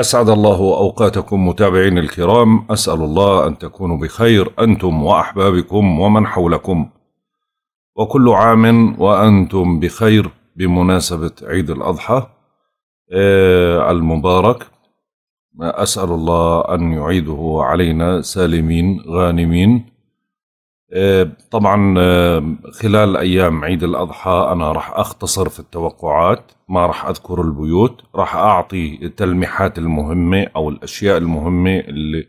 أسعد الله أوقاتكم متابعين الكرام أسأل الله أن تكونوا بخير أنتم وأحبابكم ومن حولكم وكل عام وأنتم بخير بمناسبة عيد الأضحى آه، المبارك أسأل الله أن يعيده علينا سالمين غانمين آه، طبعا آه، خلال ايام عيد الاضحى انا راح اختصر في التوقعات ما راح اذكر البيوت راح اعطي التلميحات المهمه او الاشياء المهمه اللي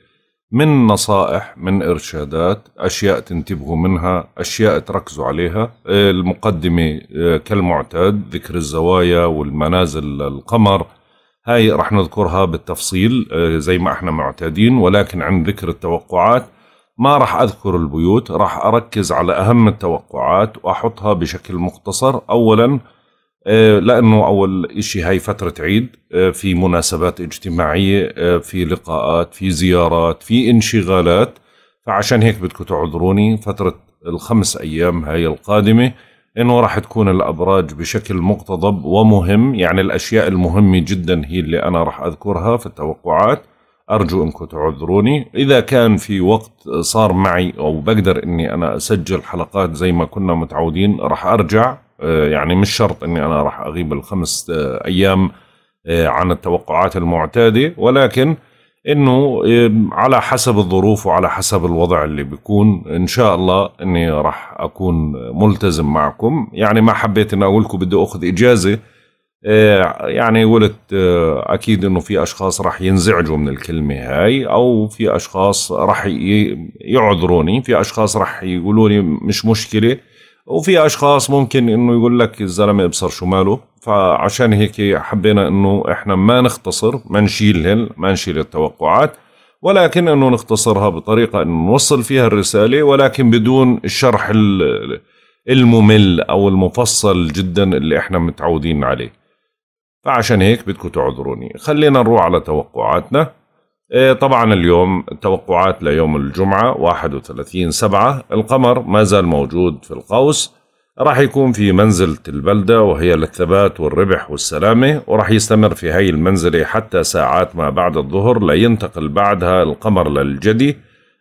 من نصائح من ارشادات اشياء تنتبهوا منها اشياء تركزوا عليها آه، المقدمه كالمعتاد ذكر الزوايا والمنازل القمر هاي راح نذكرها بالتفصيل زي ما احنا معتادين ولكن عن ذكر التوقعات ما راح أذكر البيوت راح أركز على أهم التوقعات وأحطها بشكل مختصر أولا آه، لأنه أول إشي هاي فترة عيد آه، في مناسبات اجتماعية آه، في لقاءات في زيارات في انشغالات فعشان هيك بدكم تعذروني فترة الخمس أيام هاي القادمة انه راح تكون الابراج بشكل مقتضب ومهم يعني الاشياء المهمه جدا هي اللي انا راح اذكرها في التوقعات أرجو أنكم تعذروني إذا كان في وقت صار معي أو بقدر أني أنا أسجل حلقات زي ما كنا متعودين راح أرجع آه، يعني مش شرط أني أنا راح أغيب الخمس آه، أيام آه، عن التوقعات المعتادة ولكن انه على حسب الظروف وعلى حسب الوضع اللي بيكون ان شاء الله اني راح اكون ملتزم معكم يعني ما حبيت اني اقول لكم بدي اخذ اجازه آه، يعني قلت آه، اكيد انه في اشخاص راح ينزعجوا من الكلمه هاي او في اشخاص راح يعذروني في اشخاص راح يقولوا لي مش مشكله وفي اشخاص ممكن انه يقول لك الزلمه ابصر شو ماله فعشان هيك حبينا انه احنا ما نختصر ما نشيلهن ما نشيل التوقعات ولكن انه نختصرها بطريقه انه نوصل فيها الرساله ولكن بدون الشرح الممل او المفصل جدا اللي احنا متعودين عليه فعشان هيك بدكم تعذروني خلينا نروح على توقعاتنا إيه، طبعا اليوم توقعات ليوم الجمعة 31 سبعة القمر ما زال موجود في القوس راح يكون في منزلة البلدة وهي للثبات والربح والسلامة وراح يستمر في هاي المنزلة حتى ساعات ما بعد الظهر لينتقل بعدها القمر للجدي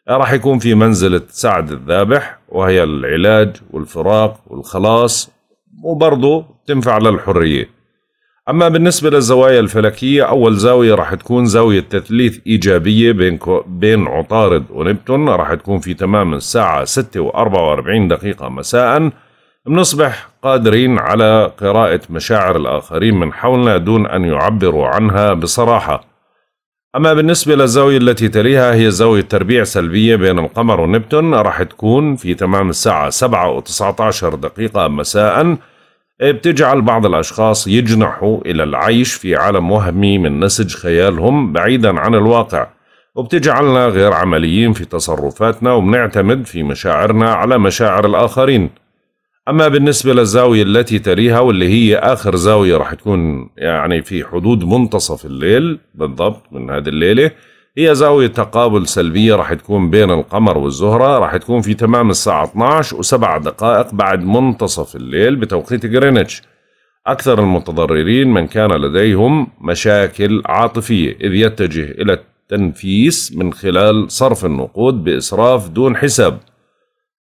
راح يكون في منزلة سعد الذابح وهي العلاج والفراق والخلاص وبرضه تنفع للحرية أما بالنسبة للزوايا الفلكية أول زاوية راح تكون زاوية تثليث إيجابية بين بين عطارد ونبتون راح تكون في تمام الساعة 6 و44 دقيقة مساء بنصبح قادرين على قراءة مشاعر الآخرين من حولنا دون أن يعبروا عنها بصراحة أما بالنسبة للزاوية التي تليها هي زاوية تربيع سلبية بين القمر ونبتون راح تكون في تمام الساعة 7 و19 دقيقة مساءً بتجعل بعض الأشخاص يجنحوا إلى العيش في عالم وهمي من نسج خيالهم بعيدا عن الواقع وبتجعلنا غير عمليين في تصرفاتنا وبنعتمد في مشاعرنا على مشاعر الآخرين أما بالنسبة للزاوية التي تليها واللي هي آخر زاوية راح تكون يعني في حدود منتصف الليل بالضبط من هذه الليلة هي زاوية تقابل سلبية راح تكون بين القمر والزهرة راح تكون في تمام الساعة 12 وسبع دقائق بعد منتصف الليل بتوقيت غرينتش أكثر المتضررين من كان لديهم مشاكل عاطفية إذ يتجه إلى التنفيس من خلال صرف النقود بإسراف دون حساب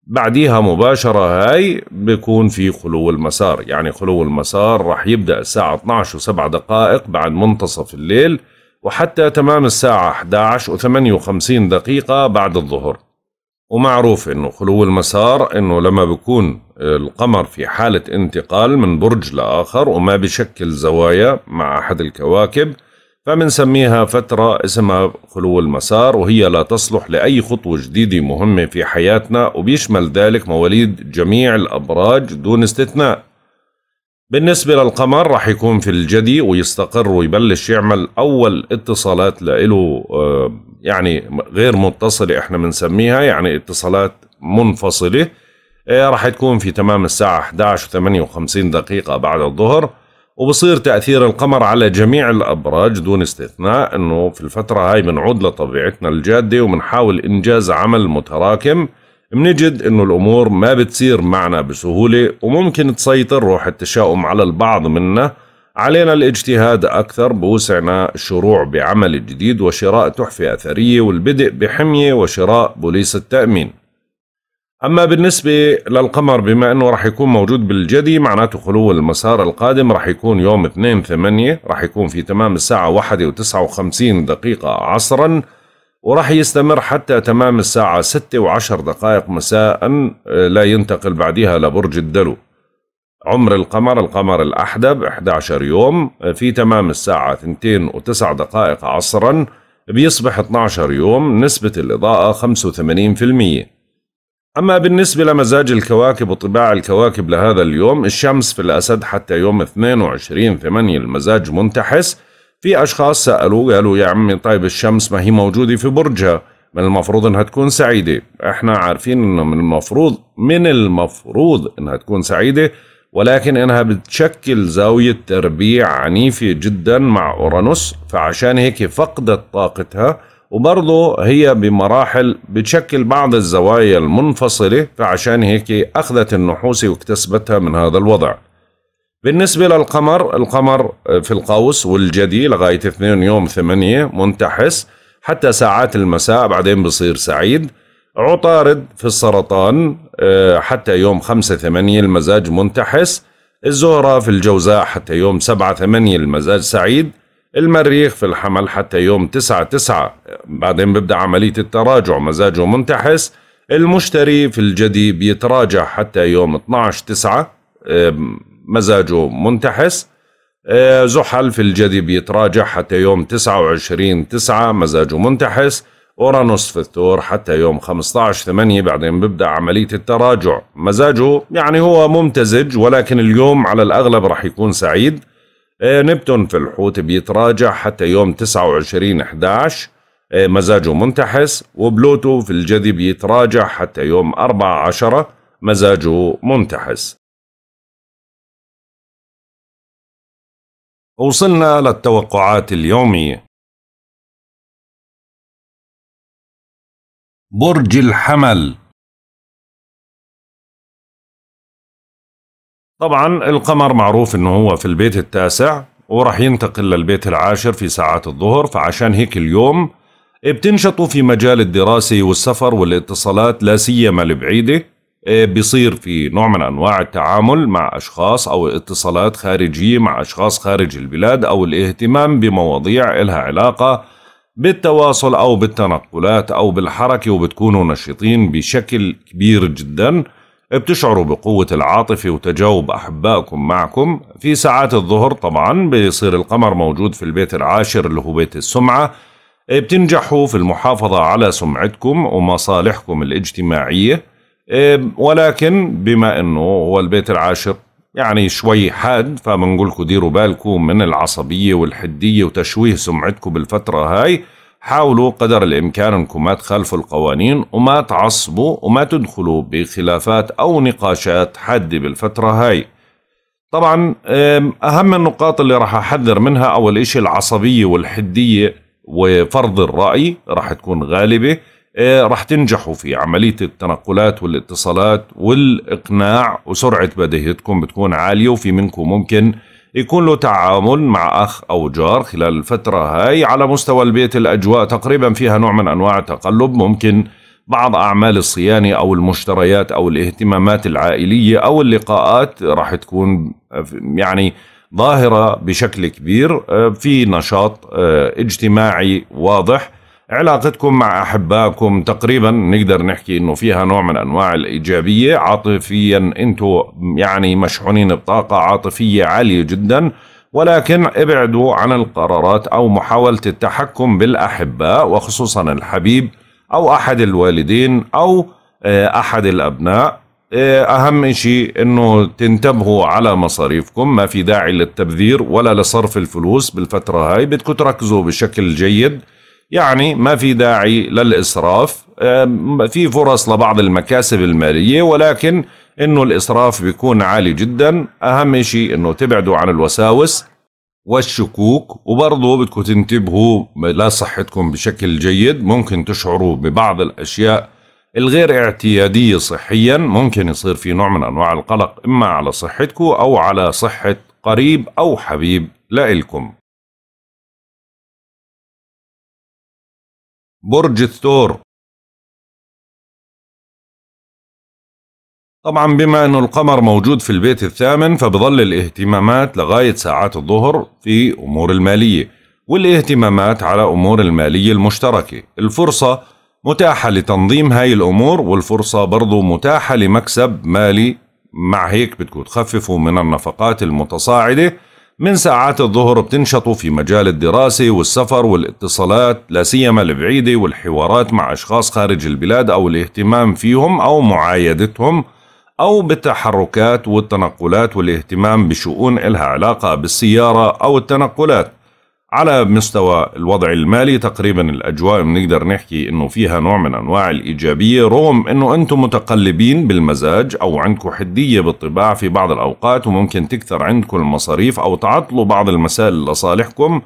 بعديها مباشرة هاي بيكون في خلو المسار يعني خلو المسار راح يبدأ الساعة 12 و7 دقائق بعد منتصف الليل وحتى تمام الساعة 11 و 58 دقيقة بعد الظهر ومعروف انه خلو المسار انه لما بكون القمر في حالة انتقال من برج لآخر وما بشكل زوايا مع أحد الكواكب فبنسميها فترة اسمها خلو المسار وهي لا تصلح لأي خطوة جديدة مهمة في حياتنا وبيشمل ذلك مواليد جميع الأبراج دون استثناء بالنسبة للقمر راح يكون في الجدي ويستقر ويبلش يعمل أول اتصالات لإله آه، يعني غير متصلة إحنا بنسميها يعني اتصالات منفصلة آه، راح تكون في تمام الساعة 11:58 دقيقة بعد الظهر وبصير تأثير القمر على جميع الأبراج دون استثناء أنه في الفترة هاي بنعود لطبيعتنا الجادة وبنحاول إنجاز عمل متراكم منجد انه الامور ما بتصير معنا بسهولة وممكن تسيطر روح التشاؤم على البعض منا علينا الاجتهاد أكثر بوسعنا الشروع بعمل جديد وشراء تحفة أثرية والبدء بحمية وشراء بوليس التأمين أما بالنسبة للقمر بما أنه رح يكون موجود بالجدي معناته خلو المسار القادم رح يكون يوم 2 8 رح يكون في تمام الساعة 1 و59 دقيقة عصراً وراح يستمر حتى تمام الساعة ستة وعشر دقائق مساء آه، لا ينتقل بعدها لبرج الدلو عمر القمر القمر الأحدب 11 يوم آه، في تمام الساعة 2 وتسع دقائق عصرا بيصبح 12 يوم نسبة الإضاءة 85% أما بالنسبة لمزاج الكواكب وطباع الكواكب لهذا اليوم الشمس في الأسد حتى يوم 22 ثمانية المزاج منتحس في أشخاص سألوا قالوا يا عمي طيب الشمس ما هي موجودة في برجها من المفروض انها تكون سعيدة احنا عارفين انه من المفروض من المفروض انها تكون سعيدة ولكن انها بتشكل زاوية تربيع عنيفة جدا مع اورانوس فعشان هيك فقدت طاقتها وبرضه هي بمراحل بتشكل بعض الزوايا المنفصلة فعشان هيك اخذت النحوس واكتسبتها من هذا الوضع بالنسبة للقمر القمر آه، في القوس والجدي لغاية 2 يوم 8 منتحس حتى ساعات المساء بعدين بصير سعيد عطارد في السرطان آه، حتى يوم 5 8 المزاج منتحس الزهرة في الجوزاء حتى يوم 7 8 المزاج سعيد المريخ في الحمل حتى يوم 9 9 بعدين ببدأ عملية التراجع مزاجه منتحس المشتري في الجدي بيتراجع حتى يوم 12 9 مزاجه منتحس آه، زحل في الجدي بيتراجع حتى يوم 29 9 مزاجه منتحس اورانوس في الثور حتى يوم 15 8 بعدين ببدا عمليه التراجع مزاجه يعني هو ممتزج ولكن اليوم على الاغلب راح يكون سعيد آه، نبتون في الحوت بيتراجع حتى يوم 29 11 آه، مزاجه منتحس وبلوتو في الجدي بيتراجع حتى يوم 4 مزاجه منتحس وصلنا للتوقعات اليومية برج الحمل طبعا القمر معروف انه هو في البيت التاسع ورح ينتقل للبيت العاشر في ساعات الظهر فعشان هيك اليوم بتنشطوا في مجال الدراسة والسفر والاتصالات لا سيما البعيدة إيه، بيصير في نوع من انواع التعامل مع اشخاص او اتصالات خارجيه مع اشخاص خارج البلاد او الاهتمام بمواضيع لها علاقه بالتواصل او بالتنقلات او بالحركه وبتكونوا نشيطين بشكل كبير جدا بتشعروا بقوة العاطفة وتجاوب أحبائكم معكم في ساعات الظهر طبعا بيصير القمر موجود في البيت العاشر اللي هو بيت السمعة إيه، بتنجحوا في المحافظة على سمعتكم ومصالحكم الاجتماعية ولكن بما انه هو البيت العاشر يعني شوي حاد فبنقول لكم ديروا بالكم من العصبيه والحديه وتشويه سمعتكم بالفتره هاي حاولوا قدر الامكان انكم ما تخالفوا القوانين وما تعصبوا وما تدخلوا بخلافات او نقاشات حاده بالفتره هاي طبعا اهم النقاط اللي راح احذر منها اول شيء العصبيه والحديه وفرض الراي راح تكون غالبه إيه، راح تنجحوا في عملية التنقلات والاتصالات والإقناع وسرعة بديهتكم بتكون عالية وفي منكم ممكن يكون له تعامل مع أخ أو جار خلال الفترة هاي على مستوى البيت الأجواء تقريبا فيها نوع من أنواع التقلب ممكن بعض أعمال الصيانة أو المشتريات أو الاهتمامات العائلية أو اللقاءات راح تكون يعني ظاهرة بشكل كبير آه، في نشاط آه، اجتماعي واضح علاقتكم مع احبائكم تقريبا نقدر نحكي انه فيها نوع من انواع الايجابيه عاطفيا انتم يعني مشحونين بطاقه عاطفيه عاليه جدا ولكن ابعدوا عن القرارات او محاوله التحكم بالاحباء وخصوصا الحبيب او احد الوالدين او آه، احد الابناء آه، اهم شيء انه تنتبهوا على مصاريفكم ما في داعي للتبذير ولا لصرف الفلوس بالفتره هاي بدكم تركزوا بشكل جيد يعني ما في داعي للإسراف في فرص لبعض المكاسب المالية ولكن انه الإسراف بيكون عالي جدا أهم شيء انه تبعدوا عن الوساوس والشكوك وبرضه بدكم تنتبهوا لصحتكم بشكل جيد ممكن تشعروا ببعض الأشياء الغير اعتيادية صحيا ممكن يصير في نوع من أنواع القلق إما على صحتكم أو على صحة قريب أو حبيب لإلكم برج الثور طبعا بما أنه القمر موجود في البيت الثامن فبظل الاهتمامات لغاية ساعات الظهر في أمور المالية والاهتمامات على أمور المالية المشتركة الفرصة متاحة لتنظيم هاي الأمور والفرصة برضو متاحة لمكسب مالي مع هيك بدكم تخففوا من النفقات المتصاعدة من ساعات الظهر بتنشطوا في مجال الدراسة والسفر والاتصالات لا سيما البعيدة والحوارات مع أشخاص خارج البلاد أو الاهتمام فيهم أو معايدتهم أو بالتحركات والتنقلات والاهتمام بشؤون إلها علاقة بالسيارة أو التنقلات على مستوى الوضع المالي تقريبا الاجواء بنقدر نحكي انه فيها نوع من انواع الايجابيه رغم انه انتم متقلبين بالمزاج او عندكم حديه بالطباع في بعض الاوقات وممكن تكثر عندكم المصاريف او تعطلوا بعض المسائل لصالحكم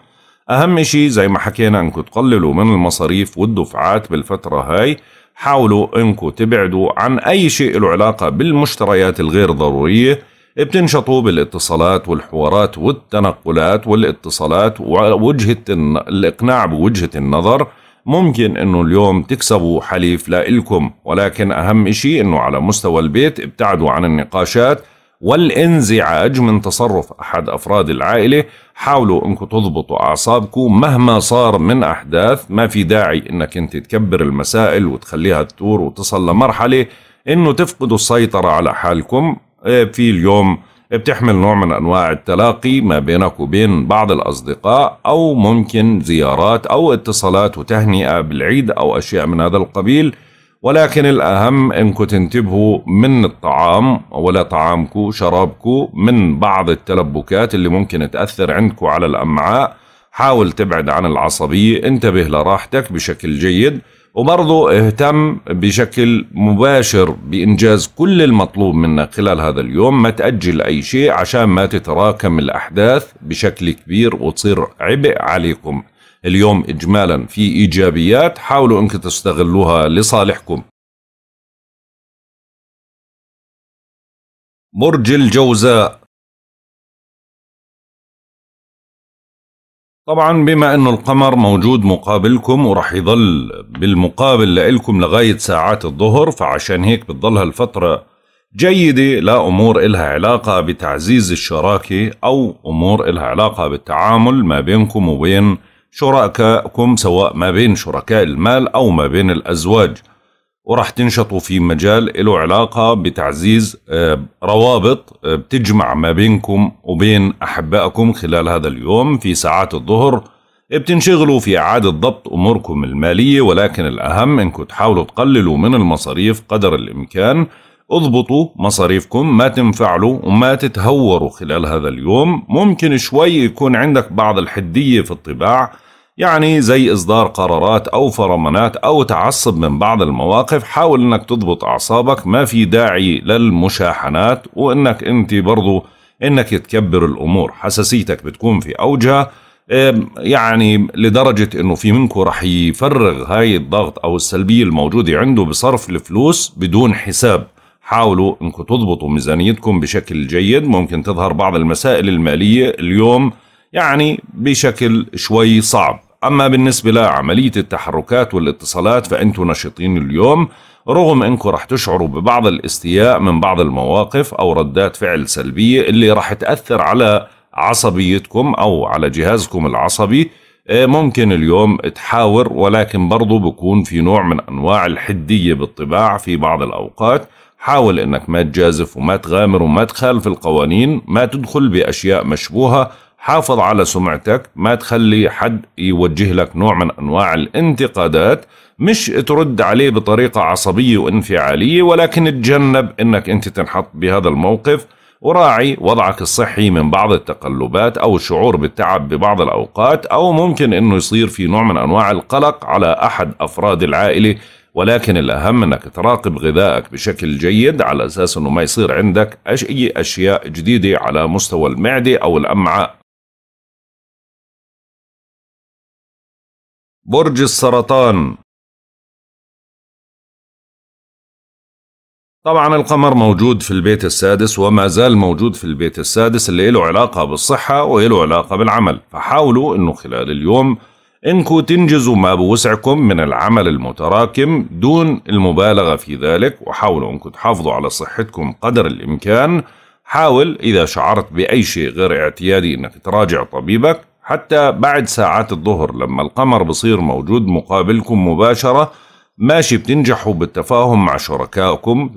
اهم شيء زي ما حكينا انكم تقللوا من المصاريف والدفعات بالفتره هاي حاولوا انكم تبعدوا عن اي شيء له علاقه بالمشتريات الغير ضروريه بتنشطوا بالاتصالات والحوارات والتنقلات والاتصالات ووجهة الإقناع بوجهة النظر ممكن انه اليوم تكسبوا حليف لإلكم ولكن اهم شيء انه على مستوى البيت ابتعدوا عن النقاشات والانزعاج من تصرف احد افراد العائله حاولوا انكم تضبطوا اعصابكم مهما صار من احداث ما في داعي انك انت تكبر المسائل وتخليها تدور وتصل لمرحله انه تفقدوا السيطره على حالكم إيه، في اليوم بتحمل نوع من أنواع التلاقي ما بينك وبين بعض الأصدقاء أو ممكن زيارات أو اتصالات وتهنئة بالعيد أو أشياء من هذا القبيل ولكن الأهم إنكم تنتبهوا من الطعام ولا طعامكم شرابكم من بعض التلبكات اللي ممكن تأثر عندكم على الأمعاء حاول تبعد عن العصبية انتبه لراحتك بشكل جيد وبرضه اهتم بشكل مباشر بإنجاز كل المطلوب منك خلال هذا اليوم ما تأجل أي شيء عشان ما تتراكم الأحداث بشكل كبير وتصير عبء عليكم اليوم إجمالا في إيجابيات حاولوا أنك تستغلوها لصالحكم برج الجوزاء طبعا بما انه القمر موجود مقابلكم ورح يضل بالمقابل لإلكم لغاية ساعات الظهر فعشان هيك بتضل هالفترة جيدة لأمور إلها علاقة بتعزيز الشراكة أو أمور إلها علاقة بالتعامل ما بينكم وبين شركائكم سواء ما بين شركاء المال أو ما بين الأزواج وراح تنشطوا في مجال له علاقة بتعزيز آه، روابط آه، بتجمع ما بينكم وبين أحبائكم خلال هذا اليوم في ساعات الظهر بتنشغلوا في إعادة ضبط أموركم المالية ولكن الأهم إنكم تحاولوا تقللوا من المصاريف قدر الإمكان اضبطوا مصاريفكم ما تنفعلوا وما تتهوروا خلال هذا اليوم ممكن شوي يكون عندك بعض الحدية في الطباع يعني زي إصدار قرارات أو فرمانات أو تعصب من بعض المواقف حاول أنك تضبط أعصابك ما في داعي للمشاحنات وأنك أنت برضو أنك تكبر الأمور حساسيتك بتكون في أوجها يعني لدرجة أنه في منكم رح يفرغ هاي الضغط أو السلبية الموجودة عنده بصرف الفلوس بدون حساب حاولوا أنكم تضبطوا ميزانيتكم بشكل جيد ممكن تظهر بعض المسائل المالية اليوم يعني بشكل شوي صعب أما بالنسبة لعملية التحركات والاتصالات فأنتوا نشيطين اليوم رغم أنكم رح تشعروا ببعض الاستياء من بعض المواقف أو ردات فعل سلبية اللي رح تأثر على عصبيتكم أو على جهازكم العصبي إيه، ممكن اليوم تحاور ولكن برضو بكون في نوع من أنواع الحدية بالطباع في بعض الأوقات حاول أنك ما تجازف وما تغامر وما تخالف القوانين ما تدخل بأشياء مشبوهة حافظ على سمعتك ما تخلي حد يوجه لك نوع من أنواع الانتقادات مش ترد عليه بطريقة عصبية وانفعالية ولكن تجنب أنك أنت تنحط بهذا الموقف وراعي وضعك الصحي من بعض التقلبات أو الشعور بالتعب ببعض الأوقات أو ممكن أنه يصير في نوع من أنواع القلق على أحد أفراد العائلة ولكن الأهم أنك تراقب غذائك بشكل جيد على أساس أنه ما يصير عندك أي أشياء جديدة على مستوى المعدة أو الأمعاء برج السرطان طبعا القمر موجود في البيت السادس وما زال موجود في البيت السادس اللي له علاقة بالصحة وله علاقة بالعمل فحاولوا انه خلال اليوم انكم تنجزوا ما بوسعكم من العمل المتراكم دون المبالغة في ذلك وحاولوا انكم تحافظوا على صحتكم قدر الامكان حاول اذا شعرت باي شيء غير اعتيادي انك تراجع طبيبك حتى بعد ساعات الظهر لما القمر بصير موجود مقابلكم مباشرة ماشي بتنجحوا بالتفاهم مع شركائكم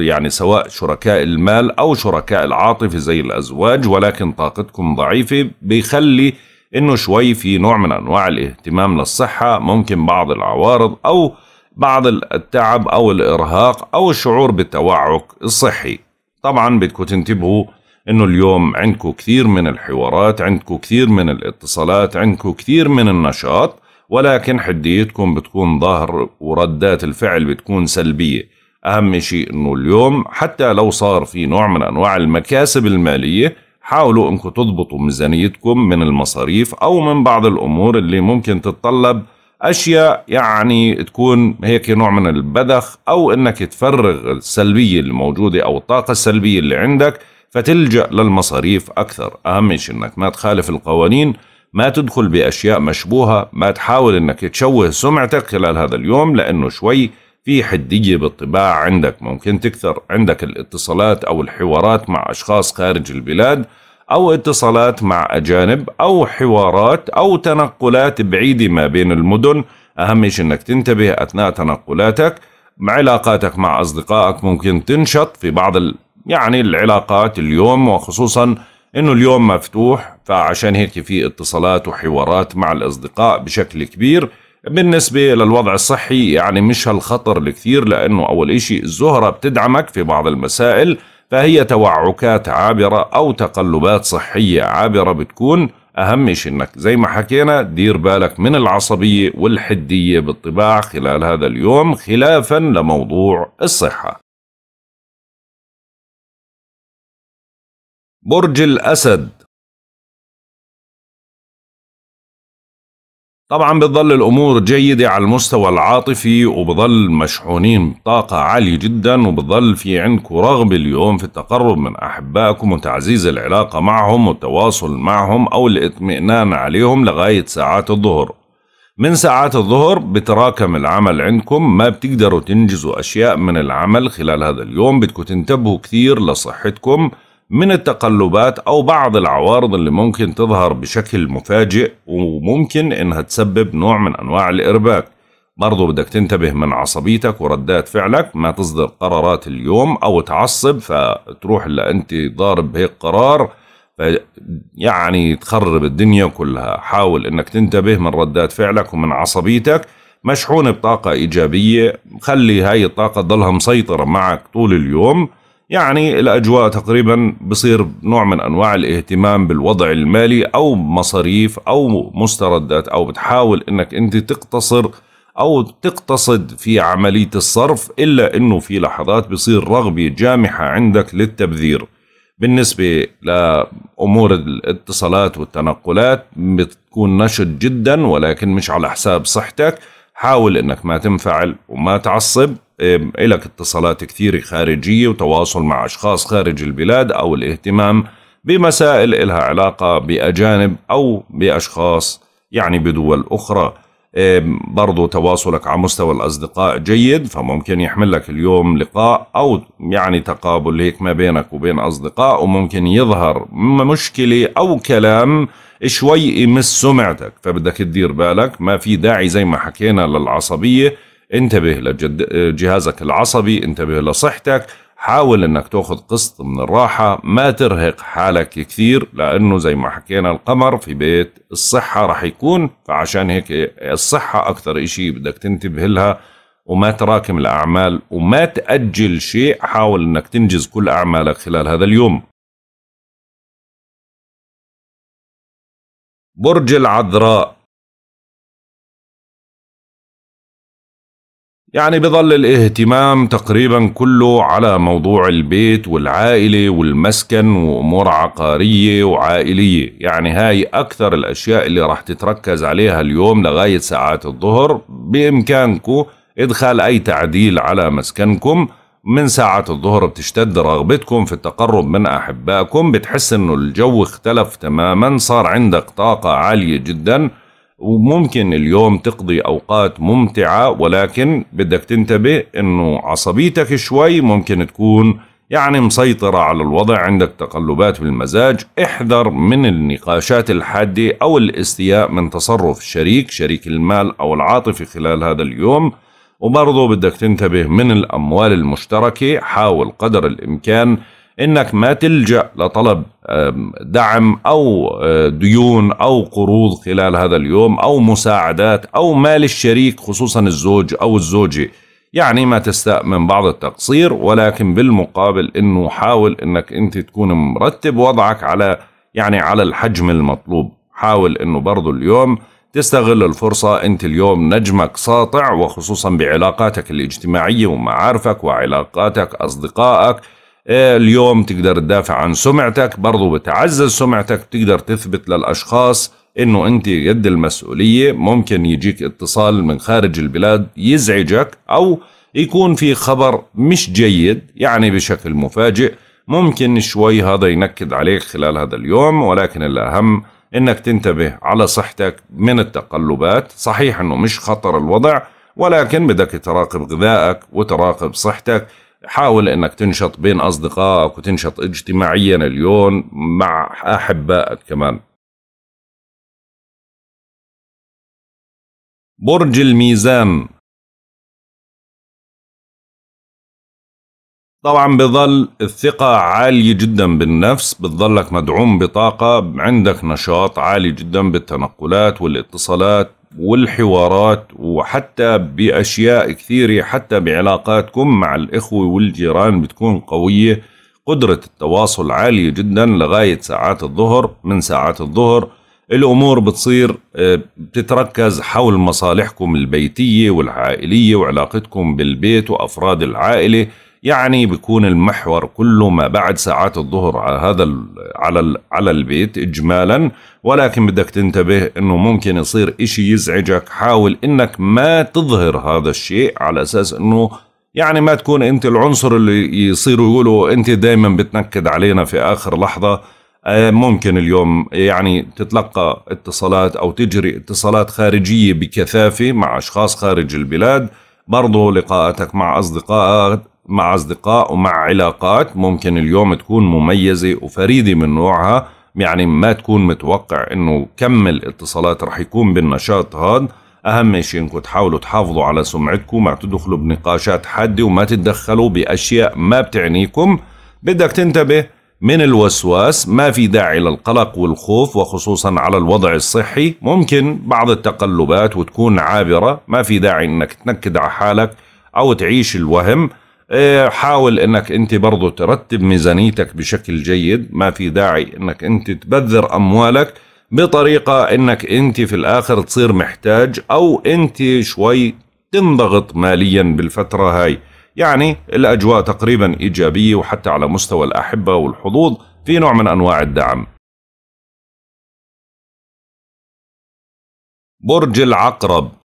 يعني سواء شركاء المال أو شركاء العاطفة زي الأزواج ولكن طاقتكم ضعيفة بيخلي إنه شوي في نوع من أنواع الاهتمام للصحة ممكن بعض العوارض أو بعض التعب أو الإرهاق أو الشعور بالتوعك الصحي طبعا بدكم تنتبهوا انه اليوم عندكم كثير من الحوارات عندكم كثير من الاتصالات عندكم كثير من النشاط ولكن حديتكم بتكون ظاهر وردات الفعل بتكون سلبية أهم شيء أنه اليوم حتى لو صار في نوع من أنواع المكاسب المالية حاولوا أنكم تضبطوا ميزانيتكم من المصاريف أو من بعض الأمور اللي ممكن تتطلب أشياء يعني تكون هيك نوع من البذخ أو أنك تفرغ السلبية الموجودة أو الطاقة السلبية اللي عندك فتلجأ للمصاريف أكثر أهم شيء أنك ما تخالف القوانين ما تدخل بأشياء مشبوهة ما تحاول أنك تشوه سمعتك خلال هذا اليوم لأنه شوي في حدية بالطباع عندك ممكن تكثر عندك الاتصالات أو الحوارات مع أشخاص خارج البلاد أو اتصالات مع أجانب أو حوارات أو تنقلات بعيدة ما بين المدن أهم شيء أنك تنتبه أثناء تنقلاتك علاقاتك مع أصدقائك ممكن تنشط في بعض يعني العلاقات اليوم وخصوصا انه اليوم مفتوح فعشان هيك في اتصالات وحوارات مع الاصدقاء بشكل كبير بالنسبة للوضع الصحي يعني مش هالخطر الكثير لأنه أول إشي الزهرة بتدعمك في بعض المسائل فهي توعكات عابرة أو تقلبات صحية عابرة بتكون أهم شيء إنك زي ما حكينا دير بالك من العصبية والحدية بالطباع خلال هذا اليوم خلافا لموضوع الصحة برج الأسد طبعا بتظل الأمور جيدة على المستوى العاطفي وبظل مشحونين طاقة عالية جدا وبظل في عندكم رغبة اليوم في التقرب من أحبائكم وتعزيز العلاقة معهم والتواصل معهم أو الاطمئنان عليهم لغاية ساعات الظهر من ساعات الظهر بتراكم العمل عندكم ما بتقدروا تنجزوا أشياء من العمل خلال هذا اليوم بدكم تنتبهوا كثير لصحتكم من التقلبات أو بعض العوارض اللي ممكن تظهر بشكل مفاجئ وممكن إنها تسبب نوع من أنواع الإرباك برضو بدك تنتبه من عصبيتك وردات فعلك ما تصدر قرارات اليوم أو تعصب فتروح اللي أنت ضارب هيك قرار يعني تخرب الدنيا كلها حاول انك تنتبه من ردات فعلك ومن عصبيتك مشحون بطاقة إيجابية خلي هاي الطاقة تظلها مسيطرة معك طول اليوم يعني الأجواء تقريبا بصير نوع من أنواع الاهتمام بالوضع المالي أو مصاريف أو مستردات أو بتحاول أنك أنت تقتصر أو تقتصد في عملية الصرف إلا أنه في لحظات بصير رغبة جامحة عندك للتبذير بالنسبة لأمور الاتصالات والتنقلات بتكون نشط جدا ولكن مش على حساب صحتك حاول انك ما تنفعل وما تعصب إلك اتصالات كثيرة خارجية وتواصل مع أشخاص خارج البلاد أو الاهتمام بمسائل إلها علاقة بأجانب أو بأشخاص يعني بدول أخرى برضو تواصلك على مستوى الأصدقاء جيد فممكن يحمل لك اليوم لقاء أو يعني تقابل هيك ما بينك وبين أصدقاء وممكن يظهر مشكلة أو كلام شوي يمس سمعتك فبدك تدير بالك ما في داعي زي ما حكينا للعصبية انتبه لجهازك العصبي انتبه لصحتك حاول انك تاخذ قسط من الراحة ما ترهق حالك كثير لانه زي ما حكينا القمر في بيت الصحة راح يكون فعشان هيك الصحة اكثر اشي بدك تنتبه لها وما تراكم الاعمال وما تأجل شيء حاول انك تنجز كل اعمالك خلال هذا اليوم برج العذراء يعني بظل الاهتمام تقريبا كله على موضوع البيت والعائلة والمسكن وأمور عقارية وعائلية يعني هاي أكثر الأشياء اللي راح تتركز عليها اليوم لغاية ساعات الظهر بإمكانكم إدخال أي تعديل على مسكنكم من ساعة الظهر بتشتد رغبتكم في التقرب من أحبائكم بتحس إنه الجو اختلف تماما صار عندك طاقة عالية جداً وممكن اليوم تقضي اوقات ممتعه ولكن بدك تنتبه انه عصبيتك شوي ممكن تكون يعني مسيطرة على الوضع عندك تقلبات بالمزاج احذر من النقاشات الحادة أو الاستياء من تصرف الشريك شريك المال أو العاطفي خلال هذا اليوم وبرضه بدك تنتبه من الأموال المشتركة حاول قدر الإمكان انك ما تلجا لطلب دعم او آه، ديون او قروض خلال هذا اليوم او مساعدات او مال الشريك خصوصا الزوج او الزوجه يعني ما تستأمن بعض التقصير ولكن بالمقابل انه حاول انك انت تكون مرتب وضعك على يعني على الحجم المطلوب حاول انه برضه اليوم تستغل الفرصة أنت اليوم نجمك ساطع وخصوصا بعلاقاتك الاجتماعية ومعارفك وعلاقاتك أصدقائك اليوم تقدر تدافع عن سمعتك برضو بتعزز سمعتك بتقدر تثبت للأشخاص انه انت قد المسؤولية ممكن يجيك اتصال من خارج البلاد يزعجك او يكون في خبر مش جيد يعني بشكل مفاجئ ممكن شوي هذا ينكد عليك خلال هذا اليوم ولكن الأهم انك تنتبه على صحتك من التقلبات صحيح انه مش خطر الوضع ولكن بدك تراقب غذائك وتراقب صحتك حاول انك تنشط بين اصدقائك وتنشط اجتماعيا اليوم مع احبائك كمان برج الميزان طبعا بظل الثقة عالية جدا بالنفس بتظلك مدعوم بطاقة عندك نشاط عالي جدا بالتنقلات والاتصالات والحوارات وحتى بأشياء كثيرة حتى بعلاقاتكم مع الإخوة والجيران بتكون قوية قدرة التواصل عالية جدا لغاية ساعات الظهر من ساعات الظهر الأمور بتصير آه، بتتركز حول مصالحكم البيتية والعائلية وعلاقتكم بالبيت وأفراد العائلة يعني بيكون المحور كله ما بعد ساعات الظهر على هذا على على البيت اجمالا ولكن بدك تنتبه انه ممكن يصير اشي يزعجك حاول انك ما تظهر هذا الشيء على اساس انه يعني ما تكون انت العنصر اللي يصيروا يقولوا انت دائما بتنكد علينا في اخر لحظه آه، ممكن اليوم يعني تتلقى اتصالات او تجري اتصالات خارجيه بكثافه مع اشخاص خارج البلاد برضه لقاءاتك مع اصدقائك مع أصدقاء ومع علاقات ممكن اليوم تكون مميزة وفريدة من نوعها يعني ما تكون متوقع انه كم الاتصالات رح يكون بالنشاط هذا اهم شيء انكم تحاولوا تحافظوا على سمعتكم ما تدخلوا بنقاشات حاده وما تتدخلوا باشياء ما بتعنيكم بدك تنتبه من الوسواس ما في داعي للقلق والخوف وخصوصا على الوضع الصحي ممكن بعض التقلبات وتكون عابرة ما في داعي انك تنكد على حالك او تعيش الوهم إيه، حاول انك انت برضه ترتب ميزانيتك بشكل جيد ما في داعي انك انت تبذر اموالك بطريقة انك انت في الاخر تصير محتاج او انت شوي تنضغط ماليا بالفترة هاي يعني الاجواء تقريبا ايجابية وحتى على مستوى الاحبة والحظوظ في نوع من انواع الدعم برج العقرب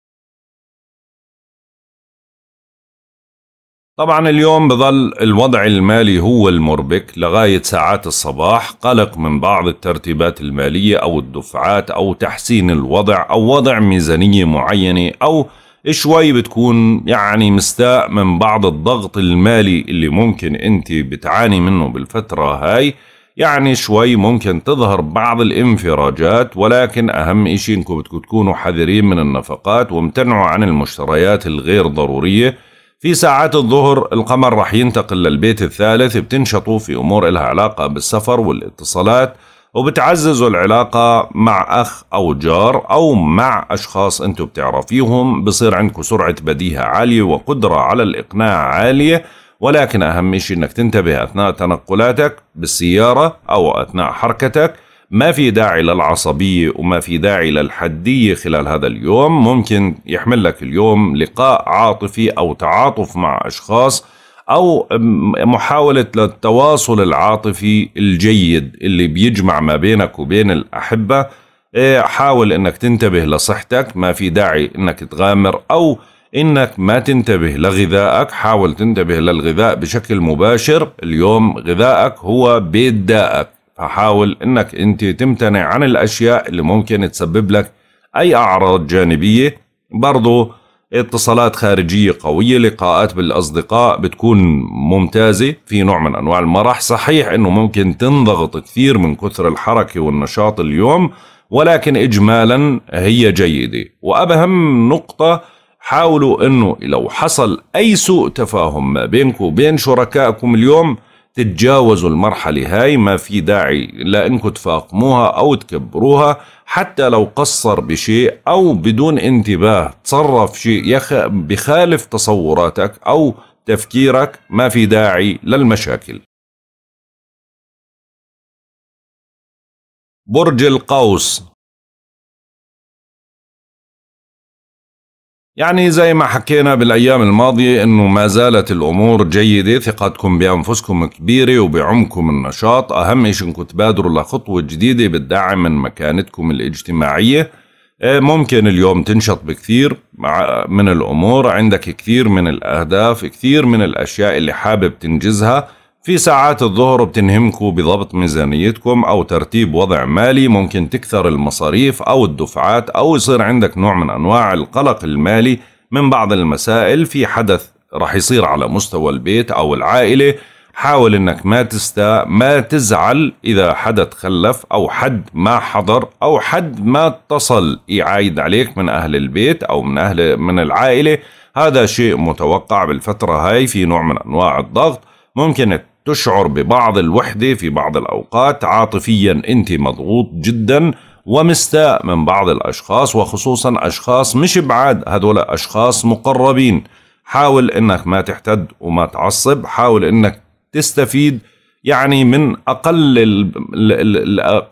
طبعا اليوم بظل الوضع المالي هو المربك لغاية ساعات الصباح قلق من بعض الترتيبات المالية أو الدفعات أو تحسين الوضع أو وضع ميزانية معينة أو شوي بتكون يعني مستاء من بعض الضغط المالي اللي ممكن انت بتعاني منه بالفترة هاي يعني شوي ممكن تظهر بعض الانفراجات ولكن أهم إشي إنكم بتكونوا حذرين من النفقات وامتنعوا عن المشتريات الغير ضرورية في ساعات الظهر القمر راح ينتقل للبيت الثالث بتنشطوا في أمور إلها علاقة بالسفر والاتصالات وبتعززوا العلاقة مع أخ أو جار أو مع أشخاص أنتوا بتعرفيهم بصير عندكم سرعة بديهة عالية وقدرة على الإقناع عالية ولكن أهم شيء أنك تنتبه أثناء تنقلاتك بالسيارة أو أثناء حركتك ما في داعي للعصبية وما في داعي للحدية خلال هذا اليوم ممكن يحمل لك اليوم لقاء عاطفي أو تعاطف مع أشخاص أو محاولة للتواصل العاطفي الجيد اللي بيجمع ما بينك وبين الأحبة إيه، حاول أنك تنتبه لصحتك ما في داعي أنك تغامر أو انك ما تنتبه لغذائك حاول تنتبه للغذاء بشكل مباشر اليوم غذائك هو بيت دائك فحاول انك انت تمتنع عن الاشياء اللي ممكن تسبب لك اي اعراض جانبيه برضو اتصالات خارجية قوية لقاءات بالأصدقاء بتكون ممتازة في نوع من أنواع المرح صحيح أنه ممكن تنضغط كثير من كثر الحركة والنشاط اليوم ولكن إجمالا هي جيدة وأبهم نقطة حاولوا أنه لو حصل أي سوء تفاهم ما بينكم وبين شركائكم اليوم تتجاوزوا المرحلة هاي ما في داعي لأنكم تفاقموها أو تكبروها حتى لو قصر بشيء أو بدون انتباه تصرف شيء بخالف تصوراتك أو تفكيرك ما في داعي للمشاكل برج القوس يعني زي ما حكينا بالأيام الماضية أنه ما زالت الأمور جيدة ثقتكم بأنفسكم كبيرة وبعمكم النشاط أهم شيء أنكم تبادروا لخطوة جديدة بتدعم من مكانتكم الاجتماعية إيه، ممكن اليوم تنشط بكثير من الأمور عندك كثير من الأهداف كثير من الأشياء اللي حابب تنجزها في ساعات الظهر بتنهمكوا بضبط ميزانيتكم أو ترتيب وضع مالي ممكن تكثر المصاريف أو الدفعات أو يصير عندك نوع من أنواع القلق المالي من بعض المسائل في حدث رح يصير على مستوى البيت أو العائلة حاول انك ما تستاء ما تزعل اذا حدا تخلف او حد ما حضر او حد ما اتصل يعايد عليك من اهل البيت او من اهل من العائله هذا شيء متوقع بالفتره هاي في نوع من انواع الضغط ممكن تشعر ببعض الوحدة في بعض الأوقات عاطفيا أنت مضغوط جدا ومستاء من بعض الأشخاص وخصوصا أشخاص مش بعاد هذول أشخاص مقربين حاول أنك ما تحتد وما تعصب حاول أنك تستفيد يعني من أقل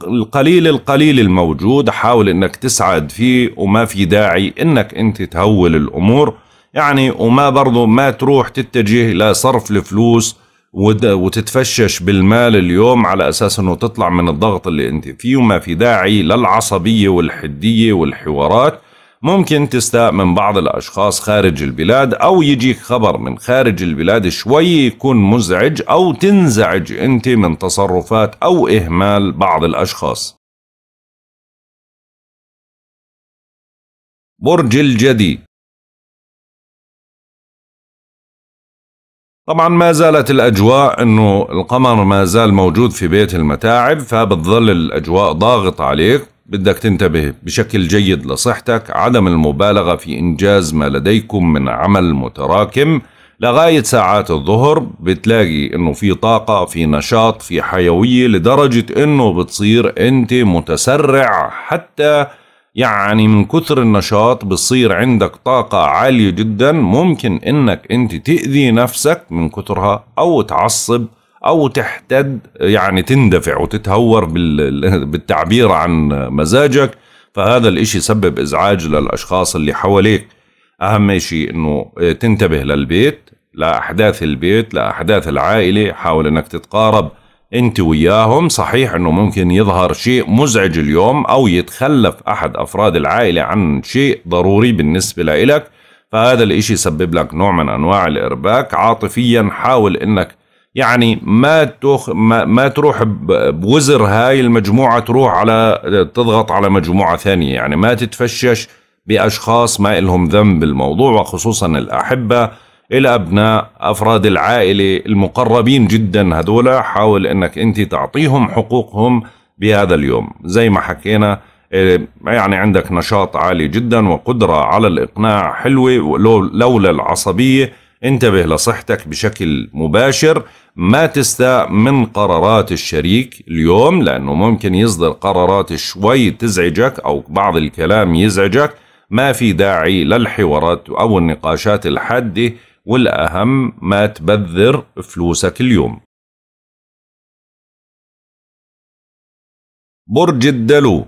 القليل القليل الموجود حاول أنك تسعد فيه وما في داعي أنك أنت تهول الأمور يعني وما برضو ما تروح تتجه لصرف الفلوس وتتفشش بالمال اليوم على اساس انه تطلع من الضغط اللي انت فيه وما في داعي للعصبيه والحديه والحوارات ممكن تستاء من بعض الاشخاص خارج البلاد او يجيك خبر من خارج البلاد شوي يكون مزعج او تنزعج انت من تصرفات او اهمال بعض الاشخاص برج الجدي طبعا ما زالت الأجواء أنه القمر ما زال موجود في بيت المتاعب فبتظل الأجواء ضاغط عليك بدك تنتبه بشكل جيد لصحتك عدم المبالغة في إنجاز ما لديكم من عمل متراكم لغاية ساعات الظهر بتلاقي انه في طاقة في نشاط في حيوية لدرجة انه بتصير انت متسرع حتى يعني من كثر النشاط بصير عندك طاقة عالية جدا ممكن انك انت تأذي نفسك من كثرها او تعصب او تحتد يعني تندفع وتتهور بالتعبير عن مزاجك فهذا الاشي سبب ازعاج للاشخاص اللي حواليك اهم شيء انه تنتبه للبيت لاحداث البيت لاحداث العائلة حاول انك تتقارب انت وياهم صحيح انه ممكن يظهر شيء مزعج اليوم او يتخلف احد افراد العائله عن شيء ضروري بالنسبه لإلك فهذا الاشي يسبب لك نوع من انواع الارباك عاطفيا حاول انك يعني ما تخ ما, ما تروح بوزر هاي المجموعه تروح على تضغط على مجموعه ثانيه يعني ما تتفشش باشخاص ما لهم ذنب بالموضوع وخصوصا الاحبه الى ابناء افراد العائله المقربين جدا هذولا حاول انك انت تعطيهم حقوقهم بهذا اليوم زي ما حكينا إيه، يعني عندك نشاط عالي جدا وقدرة على الإقناع حلوة لولا العصبية انتبه لصحتك بشكل مباشر ما تستاء من قرارات الشريك اليوم لأنه ممكن يصدر قرارات شوي تزعجك أو بعض الكلام يزعجك ما في داعي للحوارات أو النقاشات الحادة والأهم ما تبذر فلوسك اليوم برج الدلو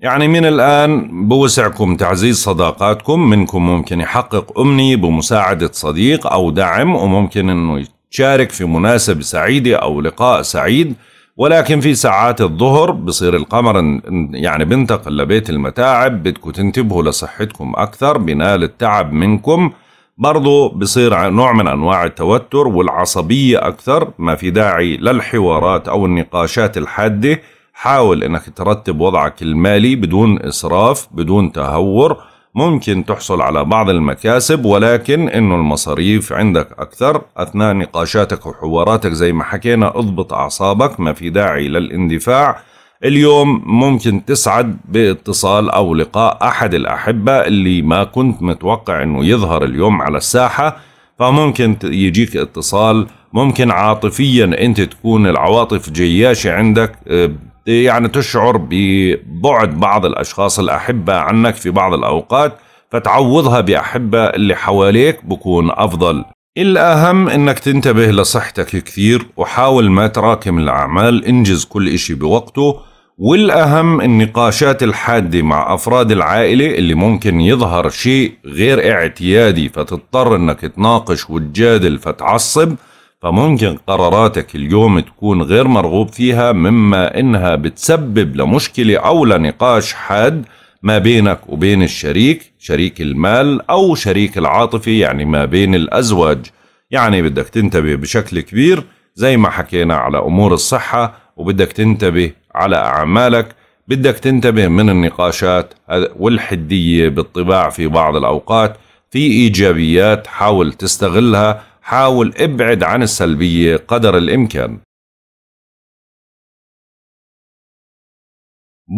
يعني من الآن بوسعكم تعزيز صداقاتكم منكم ممكن يحقق أمنية بمساعدة صديق أو دعم وممكن أنه يتشارك في مناسبة سعيدة أو لقاء سعيد ولكن في ساعات الظهر بصير القمر يعني بنتقل لبيت المتاعب بدكم تنتبهوا لصحتكم أكثر بنال التعب منكم برضو بصير نوع من أنواع التوتر والعصبية أكثر ما في داعي للحوارات أو النقاشات الحادة حاول أنك ترتب وضعك المالي بدون إسراف بدون تهور ممكن تحصل على بعض المكاسب ولكن انه المصاريف عندك اكثر اثناء نقاشاتك وحواراتك زي ما حكينا اضبط اعصابك ما في داعي للاندفاع اليوم ممكن تسعد باتصال او لقاء احد الاحبه اللي ما كنت متوقع انه يظهر اليوم على الساحه فممكن يجيك اتصال ممكن عاطفيا انت تكون العواطف جياشه عندك آه، يعني تشعر ببعد بعض الأشخاص الأحبة عنك في بعض الأوقات فتعوضها بأحبة اللي حواليك بكون أفضل الأهم أنك تنتبه لصحتك كثير وحاول ما تراكم الأعمال انجز كل إشي بوقته والأهم النقاشات الحادة مع أفراد العائلة اللي ممكن يظهر شيء غير اعتيادي فتضطر أنك تناقش وتجادل فتعصب فممكن قراراتك اليوم تكون غير مرغوب فيها مما انها بتسبب لمشكلة او لنقاش حاد ما بينك وبين الشريك شريك المال او شريك العاطفة يعني ما بين الازواج يعني بدك تنتبه بشكل كبير زي ما حكينا على امور الصحة وبدك تنتبه على اعمالك بدك تنتبه من النقاشات والحدية بالطباع في بعض الاوقات في ايجابيات حاول تستغلها حاول ابعد عن السلبية قدر الإمكان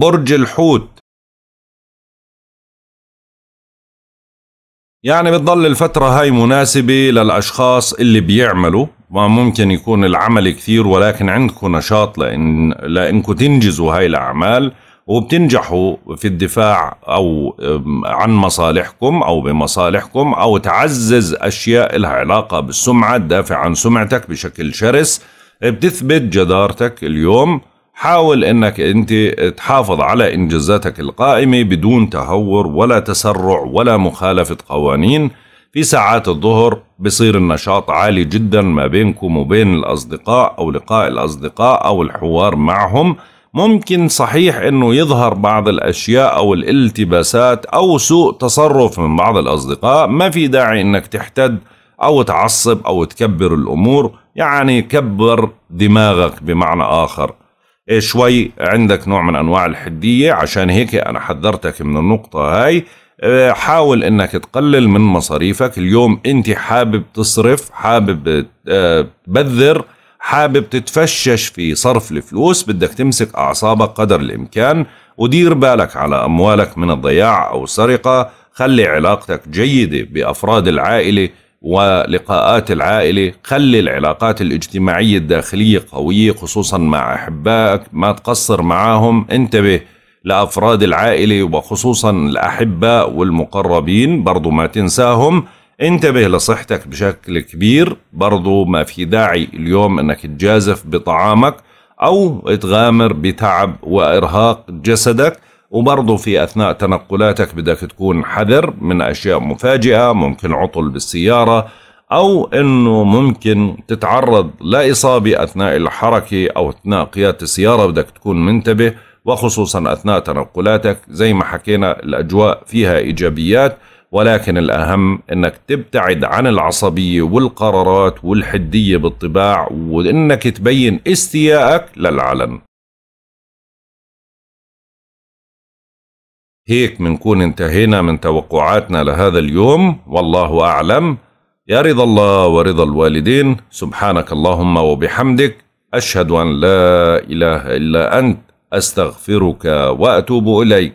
برج الحوت يعني بتضل الفترة هاي مناسبة للأشخاص اللي بيعملوا ما ممكن يكون العمل كثير ولكن عندكم نشاط لأن لأنكم تنجزوا هاي الأعمال وبتنجحوا في الدفاع او عن مصالحكم او بمصالحكم او تعزز اشياء لها علاقه بالسمعه تدافع عن سمعتك بشكل شرس بتثبت جدارتك اليوم حاول انك انت تحافظ على انجازاتك القائمه بدون تهور ولا تسرع ولا مخالفه قوانين في ساعات الظهر بصير النشاط عالي جدا ما بينكم وبين الاصدقاء او لقاء الاصدقاء او الحوار معهم ممكن صحيح انه يظهر بعض الاشياء او الالتباسات او سوء تصرف من بعض الاصدقاء ما في داعي انك تحتد او تعصب او تكبر الامور يعني كبر دماغك بمعنى اخر إيه، شوي عندك نوع من انواع الحديه عشان هيك انا حذرتك من النقطه هاي إيه، حاول انك تقلل من مصاريفك اليوم انت حابب تصرف حابب آه، تبذر حابب تتفشش في صرف الفلوس بدك تمسك أعصابك قدر الإمكان ودير بالك على أموالك من الضياع أو السرقة خلي علاقتك جيدة بأفراد العائلة ولقاءات العائلة خلي العلاقات الاجتماعية الداخلية قوية خصوصا مع أحبائك ما تقصر معاهم انتبه لأفراد العائلة وخصوصا الأحباء والمقربين برضو ما تنساهم انتبه لصحتك بشكل كبير برضو ما في داعي اليوم انك تجازف بطعامك او تغامر بتعب وارهاق جسدك وبرضه في اثناء تنقلاتك بدك تكون حذر من اشياء مفاجئه ممكن عطل بالسياره او انه ممكن تتعرض لاصابه اثناء الحركه او اثناء قياده السياره بدك تكون منتبه وخصوصا اثناء تنقلاتك زي ما حكينا الاجواء فيها ايجابيات ولكن الأهم أنك تبتعد عن العصبية والقرارات والحدية بالطباع وأنك تبين استياءك للعلن هيك منكون انتهينا من توقعاتنا لهذا اليوم والله أعلم يا رضا الله ورضا الوالدين سبحانك اللهم وبحمدك أشهد أن لا إله إلا أنت أستغفرك وأتوب إليك